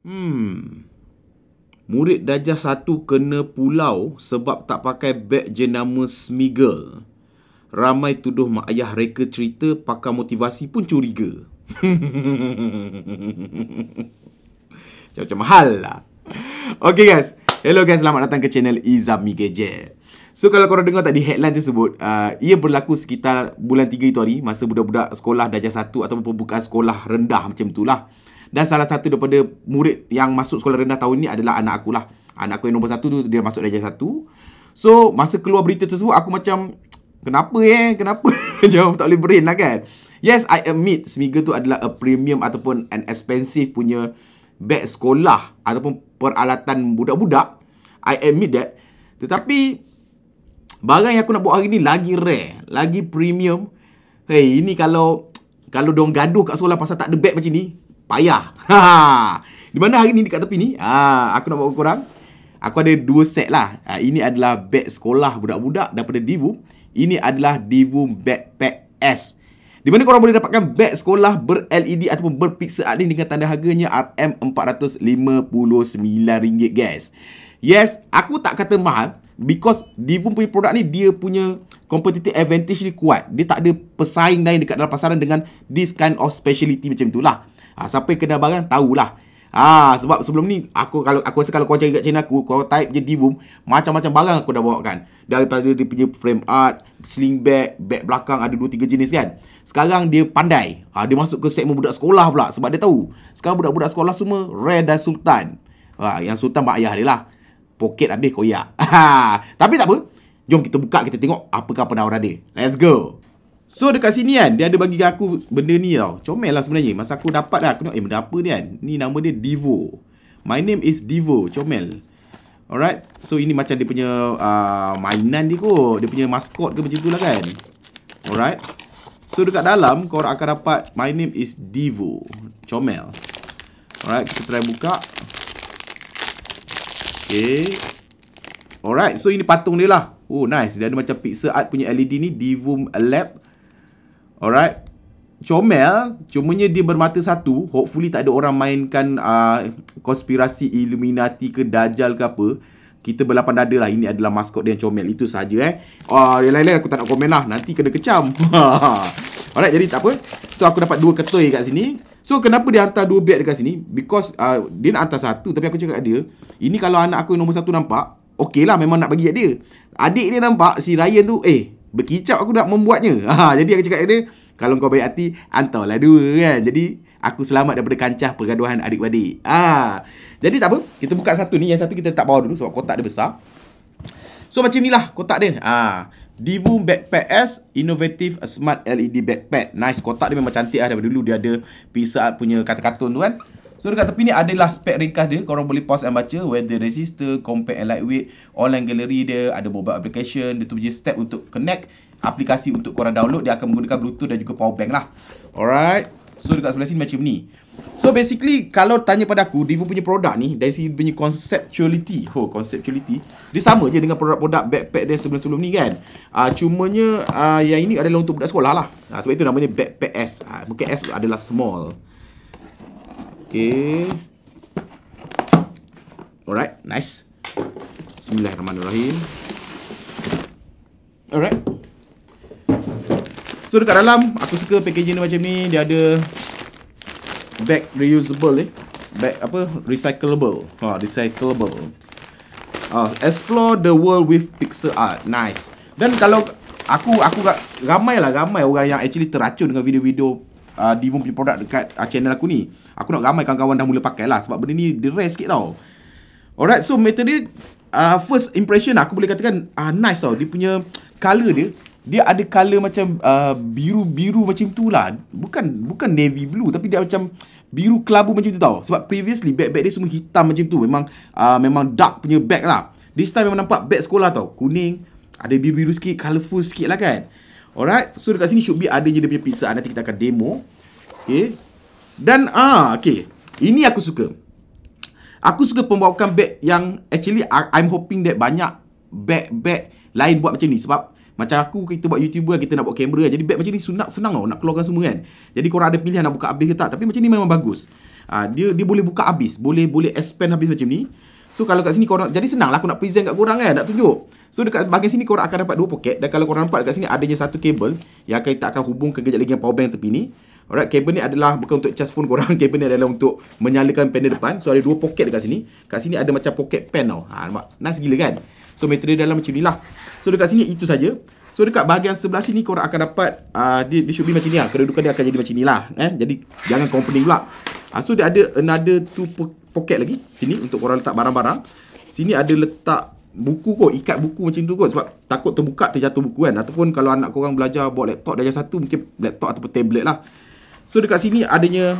Hmm. Murid Dajah satu kena pulau sebab tak pakai beg jenama Smiggle. Ramai tuduh mak ayah reka cerita pakar motivasi pun curiga. Macam-macam mahal lah. Okay guys. Hello guys, selamat datang ke channel Izam Migeje. So kalau korang dengar tadi headline tersebut, uh, ia berlaku sekitar bulan 3 itu hari, masa budak-budak sekolah Dajah satu ataupun pembukaan sekolah rendah macam itulah. lah. Dan salah satu daripada murid yang masuk sekolah rendah tahun ni adalah anak aku lah. Anak aku yang nombor satu tu dia masuk darjah satu. So, masa keluar berita tersebut aku macam, kenapa eh? Kenapa? Jawab tak boleh brain lah kan? Yes, I admit Smiga tu adalah a premium ataupun an expensive punya beg sekolah ataupun peralatan budak-budak. I admit that. Tetapi, barang yang aku nak buat hari ni lagi rare, lagi premium. Hey, ini kalau kalau dong gaduh kat sekolah pasal tak ada beg macam ni, payah. Ha. Di mana hari ni dekat tepi ni? Ha, aku nak bawa korang. Aku ada dua set lah. Ha, ini adalah beg sekolah budak-budak daripada Divu. Ini adalah Divu Backpack S. Di mana korang boleh dapatkan beg sekolah ber-LED ataupun berpixel art ni dengan tanda harganya RM459, guys. Yes, aku tak kata mahal because Divu punya produk ni dia punya competitive advantage ni kuat. Dia tak ada pesaing lain dekat dalam pasaran dengan this kind of specialty macam itulah. Ha, siapa yang kenal barang tahulah. Ha, sebab sebelum ni aku kalau aku rasa kalau kau cari kat channel aku, kau type je Divum, macam-macam barang aku dah bawakan. Daripada dia punya frame art, sling bag, bag belakang ada dua tiga jenis kan. Sekarang dia pandai. Ha, dia masuk ke segmen budak sekolah pula sebab dia tahu. Sekarang budak-budak sekolah semua rare dan sultan. Ha, yang sultan mak ayah dia lah. Poket habis koyak. Ha, tapi tak apa. Jom kita buka kita tengok apakah penawaran dia. Let's go. So dekat sini kan Dia ada bagi aku benda ni tau Comel lah sebenarnya Masa aku dapat lah Aku tengok eh benda apa ni kan Ni nama dia Divo My name is Divo Comel Alright So ini macam dia punya uh, Mainan dia kot Dia punya maskot ke macam tu lah kan Alright So dekat dalam Korang akan dapat My name is Divo Comel Alright kita try buka Okay Alright so ini patung dia lah Oh nice Dia ada macam pixel art punya LED ni Divo Lab Alright. Comel, cumanya dia bermata satu. Hopefully tak ada orang mainkan uh, konspirasi Illuminati ke Dajjal ke apa. Kita berlapan dada lah. Ini adalah maskot dia yang comel. Itu sahaja eh. Uh, yang lain-lain aku tak nak komen lah. Nanti kena kecam. Alright, jadi tak apa. So, aku dapat dua ketui kat sini. So, kenapa dia hantar dua beg dekat sini? Because uh, dia nak hantar satu. Tapi aku cakap kat dia, ini kalau anak aku yang nombor satu nampak, okey lah memang nak bagi kat dia. Adik dia nampak, si Ryan tu, eh, berkicap aku nak membuatnya. Ha, jadi aku cakap dia, kalau kau baik hati, hantarlah dua kan. Jadi, aku selamat daripada kancah pergaduhan adik-adik. Ha. Jadi tak apa, kita buka satu ni. Yang satu kita tak bawa dulu sebab kotak dia besar. So, macam inilah kotak dia. Ha. Divu Backpack S Innovative Smart LED Backpack. Nice, kotak dia memang cantik lah daripada dulu. Dia ada pizza punya kata-kata tu kan. So dekat tepi ni adalah spek ringkas dia Korang boleh pause and baca Weather resistor, compact and lightweight Online gallery dia Ada mobile application Dia tu je step untuk connect Aplikasi untuk korang download Dia akan menggunakan bluetooth dan juga power bank lah Alright So dekat sebelah sini macam ni So basically kalau tanya pada aku Devo punya produk ni Dari sini punya conceptuality Oh conceptuality Dia sama je dengan produk-produk backpack dia sebelum-sebelum ni kan uh, Cumanya uh, yang ini adalah untuk budak sekolah lah uh, Sebab itu namanya backpack S uh, Mungkin S adalah small Okay. Alright, nice. Bismillahirrahmanirrahim. Alright. So dekat dalam, aku suka packaging ni macam ni. Dia ada bag reusable eh. Bag apa? Recyclable. Ha, recyclable. Oh, explore the world with pixel art. Nice. Dan kalau aku aku ramai lah ramai orang yang actually teracun dengan video-video uh, ah, Divo punya produk dekat uh, channel aku ni Aku nak ramai kawan-kawan dah mula pakai lah Sebab benda ni dia rare sikit tau Alright, so method dia uh, First impression lah. aku boleh katakan uh, Nice tau, dia punya colour dia Dia ada color macam Biru-biru uh, macam tu lah Bukan bukan navy blue Tapi dia macam Biru kelabu macam tu tau Sebab previously Bag-bag dia semua hitam macam tu Memang uh, Memang dark punya bag lah This time memang nampak Bag sekolah tau Kuning Ada biru-biru sikit Colorful sikit lah kan Alright. So dekat sini should be ada je dia punya pizza. Nanti kita akan demo. Okay. Dan ah okay. Ini aku suka. Aku suka pembawakan bag yang actually I'm hoping that banyak bag-bag lain buat macam ni sebab macam aku kita buat YouTuber kita nak buat kamera jadi bag macam ni sunak senang tau nak keluarkan semua kan. Jadi korang ada pilihan nak buka habis ke tak tapi macam ni memang bagus. Uh, dia dia boleh buka habis, boleh boleh expand habis macam ni. So kalau kat sini korang jadi senang lah. aku nak present kat korang kan nak tunjuk. So dekat bahagian sini korang akan dapat dua poket dan kalau korang nampak dekat sini adanya satu kabel yang akan kita akan hubung ke kejap lagi yang powerbank tepi ni. Alright, kabel ni adalah bukan untuk charge phone korang, kabel ni adalah untuk menyalakan panel depan. So ada dua poket dekat sini. Kat sini ada macam poket pen tau. Ha nampak? Nice gila kan? So material dalam macam ni lah. So dekat sini itu saja. So dekat bahagian sebelah sini korang akan dapat uh, dia, dia should be macam ni lah. Kedudukan dia akan jadi macam ni lah. Eh? Jadi jangan company pula. Uh, so dia ada another two poket lagi sini untuk korang letak barang-barang. Sini ada letak buku kot ikat buku macam tu kot sebab takut terbuka terjatuh buku kan ataupun kalau anak korang belajar bawa laptop darjah satu mungkin laptop ataupun tablet lah so dekat sini adanya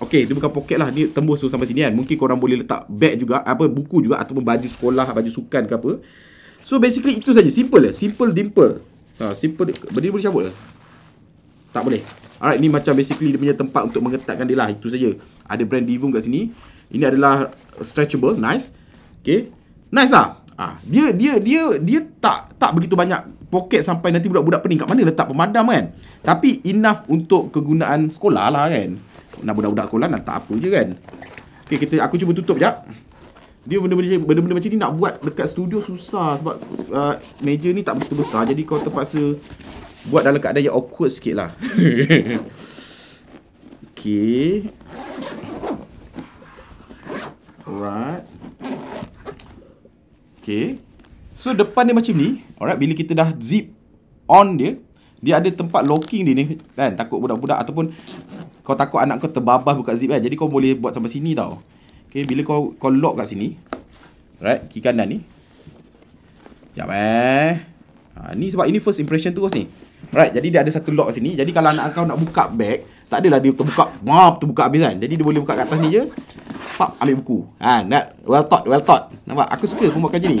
Okey, dia bukan poket lah. Ni tembus tu sampai sini kan. Mungkin korang boleh letak beg juga. Apa, buku juga. Ataupun baju sekolah, baju sukan ke apa. So, basically itu saja. Simple lah. Simple dimple. Ha, simple. Berdiri boleh cabut lah. Tak boleh. Alright, ni macam basically dia punya tempat untuk mengetatkan dia lah. Itu saja. Ada brand Divum kat sini. Ini adalah stretchable. Nice. Okay. Nice lah. Ha, dia dia dia dia tak tak begitu banyak poket sampai nanti budak-budak pening kat mana letak pemadam kan. Tapi enough untuk kegunaan sekolah lah kan. Nak budak-budak sekolah nak letak apa je kan. Okey kita aku cuba tutup jap. Dia benda-benda macam, ni nak buat dekat studio susah sebab uh, meja ni tak begitu besar jadi kau terpaksa buat dalam keadaan yang awkward sikit lah. okay. Alright. Okay. So, depan dia macam ni. Alright. Bila kita dah zip on dia. Dia ada tempat locking dia ni. Kan? Takut budak-budak ataupun... Kau takut anak kau terbabas buka zip kan. Jadi, kau boleh buat sampai sini tau. Okay. Bila kau kau lock kat sini. Alright. Kiri kanan ni. Sekejap eh. Ha, ni sebab ini first impression terus ni. Alright. Jadi, dia ada satu lock sini. Jadi, kalau anak kau nak buka bag. Tak adalah dia terbuka. Maaf terbuka habis kan. Jadi, dia boleh buka kat atas ni je pap ambil buku. Ha, nak well thought, well thought. Nampak? Aku suka rumah kaji ni.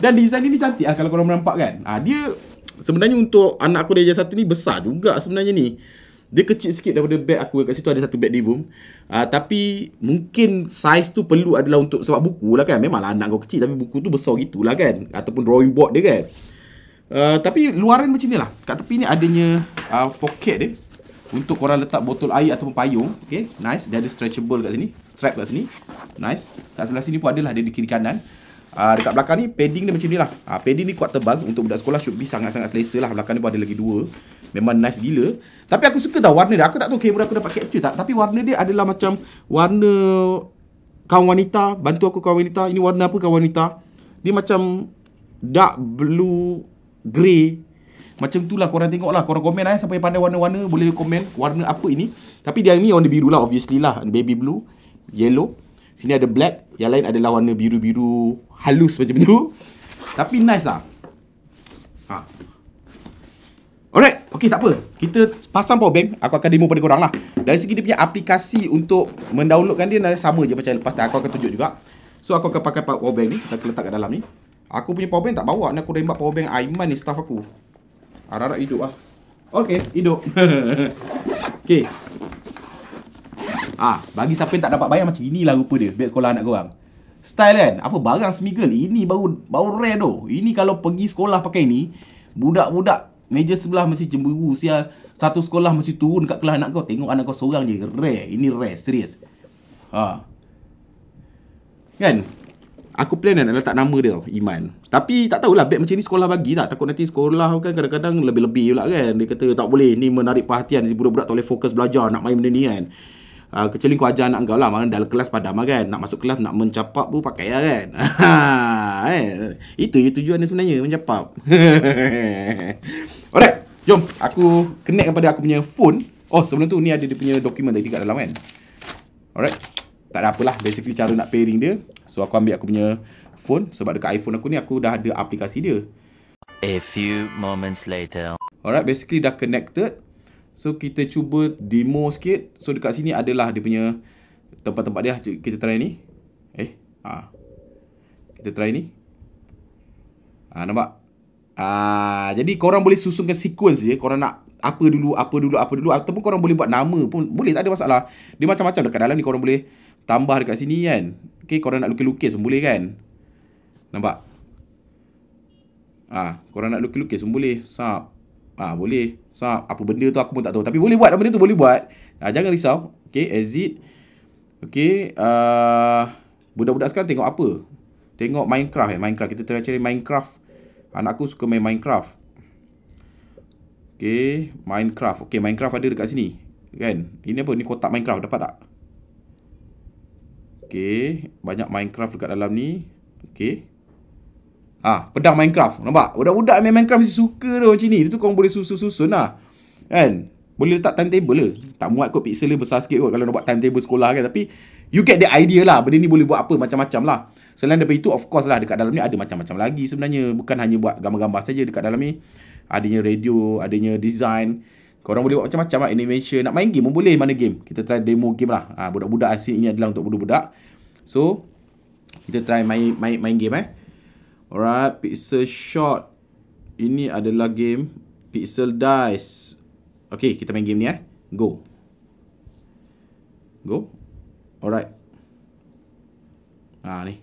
Dan desain ni, ni cantik lah kalau korang nampak kan. Ha, dia sebenarnya untuk anak aku dia satu ni besar juga sebenarnya ni. Dia kecil sikit daripada beg aku kat situ ada satu beg divum. Ha, tapi mungkin size tu perlu adalah untuk sebab buku lah kan. Memanglah anak kau kecil tapi buku tu besar gitulah kan. Ataupun drawing board dia kan. Uh, tapi luaran macam ni lah Kat tepi ni adanya uh, Poket dia untuk korang letak botol air ataupun payung Okay, nice Dia ada stretchable kat sini Strap kat sini Nice Kat sebelah sini pun ada lah, Dia di kiri kanan uh, Dekat belakang ni Padding dia macam ni lah uh, Padding ni kuat tebal Untuk budak sekolah Should be sangat-sangat selesa lah Belakang ni pun ada lagi dua Memang nice gila Tapi aku suka tau warna dia Aku tak tahu kamera aku dapat capture tak Tapi warna dia adalah macam Warna Kawan wanita Bantu aku kawan wanita Ini warna apa kawan wanita Dia macam Dark blue Grey macam tu lah korang tengok lah Korang komen lah eh Siapa pandai warna-warna Boleh komen warna apa ini Tapi dia ni warna biru lah Obviously lah Baby blue Yellow Sini ada black Yang lain adalah warna biru-biru Halus macam tu Tapi nice lah ha. Alright Okay takpe Kita pasang power bank Aku akan demo pada korang lah Dari segi dia punya aplikasi Untuk mendownloadkan dia Sama je macam lepas Aku akan tunjuk juga So aku akan pakai power bank ni Kita letak kat dalam ni Aku punya power bank tak bawa Ni aku rembat power bank Aiman ni staff aku Harap-harap hidup lah Okay, hidup Okay Ah, bagi siapa yang tak dapat bayar macam inilah rupa dia Beg sekolah anak korang Style kan? Apa barang semigel? Ini baru baru rare tu Ini kalau pergi sekolah pakai ni Budak-budak meja sebelah mesti cemburu sial Satu sekolah mesti turun kat kelas anak kau Tengok anak kau seorang je Rare, ini rare, serius Ha Kan? Aku plan nak letak nama dia Iman Tapi tak tahulah Beg macam ni sekolah bagi tak Takut nanti sekolah kan Kadang-kadang lebih-lebih pula kan Dia kata tak boleh Ni menarik perhatian Budak-budak tak boleh fokus belajar Nak main benda ni kan uh, Kecuali kau ajar anak kau lah Mana dalam kelas padam lah kan Nak masuk kelas Nak mencapak pun pakai lah kan eh, Itu je tujuan dia sebenarnya Mencapak Alright Jom Aku connect kepada aku punya phone Oh sebelum tu ni ada dia punya dokumen tadi kat dalam kan Alright tak ada apalah basically cara nak pairing dia so aku ambil aku punya phone sebab dekat iPhone aku ni aku dah ada aplikasi dia a few moments later alright basically dah connected so kita cuba demo sikit so dekat sini adalah dia punya tempat-tempat dia kita try ni eh ha kita try ni ha nampak ha jadi korang boleh susunkan sequence je korang nak apa dulu apa dulu apa dulu ataupun korang boleh buat nama pun boleh tak ada masalah dia macam-macam dekat dalam ni korang boleh tambah dekat sini kan. Okay, korang nak lukis-lukis pun boleh kan. Nampak? Ah, ha, korang nak lukis-lukis pun boleh. sap, Ah, ha, boleh. sap, Apa benda tu aku pun tak tahu. Tapi boleh buat. Apa benda tu boleh buat. Ha, jangan risau. Okay, exit. Okay. Uh, ah, budak-budak sekarang tengok apa? Tengok Minecraft eh. Minecraft. Kita try cari Minecraft. Anak aku suka main Minecraft. Okay. Minecraft. Okay, Minecraft ada dekat sini. Kan? Ini apa? Ini kotak Minecraft. Dapat tak? Okay. Banyak Minecraft dekat dalam ni. Okay. Ah, ha, pedang Minecraft. Nampak? Budak-budak main Minecraft mesti suka tu macam ni. Dia tu kau boleh susun-susun lah. Kan? Boleh letak timetable lah. Tak muat kot pixel dia besar sikit kot kalau nak buat timetable sekolah kan. Tapi, you get the idea lah. Benda ni boleh buat apa macam-macam lah. Selain daripada itu, of course lah. Dekat dalam ni ada macam-macam lagi sebenarnya. Bukan hanya buat gambar-gambar saja dekat dalam ni. Adanya radio, adanya design. Korang boleh buat macam-macam lah. Animation. Nak main game pun boleh. Mana game. Kita try demo game lah. Ha, budak-budak asyik ini adalah untuk budak-budak. So. Kita try main main, main game eh. Alright. Pixel Shot. Ini adalah game. Pixel Dice. Okay. Kita main game ni eh. Go. Go. Alright. Ah ha, ni.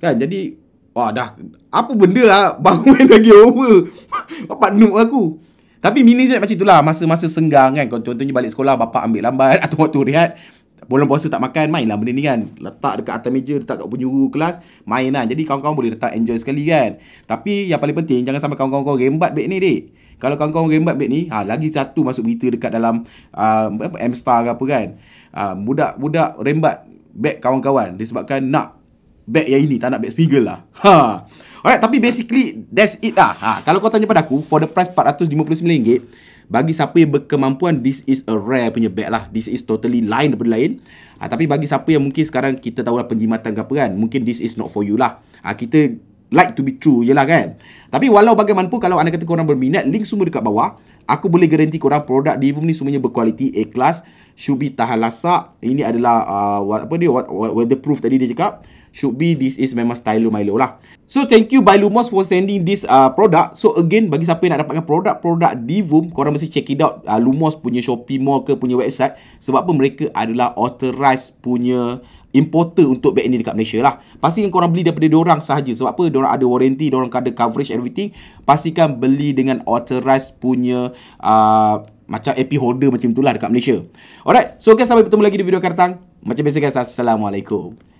Kan jadi. Wah dah. Apa benda lah. Bangun lagi over. bapak nuk aku. Tapi mini je macam itulah masa-masa senggang kan. Contohnya balik sekolah bapak ambil lambat atau waktu rehat bulan puasa tak makan mainlah benda ni kan letak dekat atas meja letak kat penjuru kelas mainlah jadi kawan-kawan boleh letak enjoy sekali kan tapi yang paling penting jangan sampai kawan-kawan kau rembat beg ni dik kalau kawan-kawan rembat beg ni ha lagi satu masuk berita dekat dalam uh, ah, M Star ke apa kan uh, budak-budak rembat beg kawan-kawan disebabkan nak beg yang ini tak nak beg Spiegel lah ha Alright, tapi basically that's it lah. Ha, kalau kau tanya pada aku, for the price RM459, bagi siapa yang berkemampuan, this is a rare punya bag lah. This is totally lain daripada lain. Ha, tapi bagi siapa yang mungkin sekarang kita tahu lah penjimatan ke apa kan, mungkin this is not for you lah. Ha, kita like to be true je lah kan. Tapi walau bagaimanapun kalau anda kata korang berminat, link semua dekat bawah. Aku boleh garanti korang produk Divum ni semuanya berkualiti A class, should be tahan lasak. Ini adalah uh, what, apa dia what, what, weatherproof tadi dia cakap. Should be this is memang stylo Milo lah. So thank you by Lumos for sending this uh, product. So again bagi siapa yang nak dapatkan produk-produk Divum, korang mesti check it out uh, Lumos punya Shopee mall ke punya website sebab apa mereka adalah authorized punya importer untuk bag ni dekat Malaysia lah. Pastikan korang beli daripada diorang sahaja. Sebab apa? Diorang ada warranty, diorang ada coverage everything. Pastikan beli dengan authorized punya uh, macam AP holder macam itulah dekat Malaysia. Alright. So, guys, okay, sampai bertemu lagi di video akan datang. Macam biasa, guys. Assalamualaikum.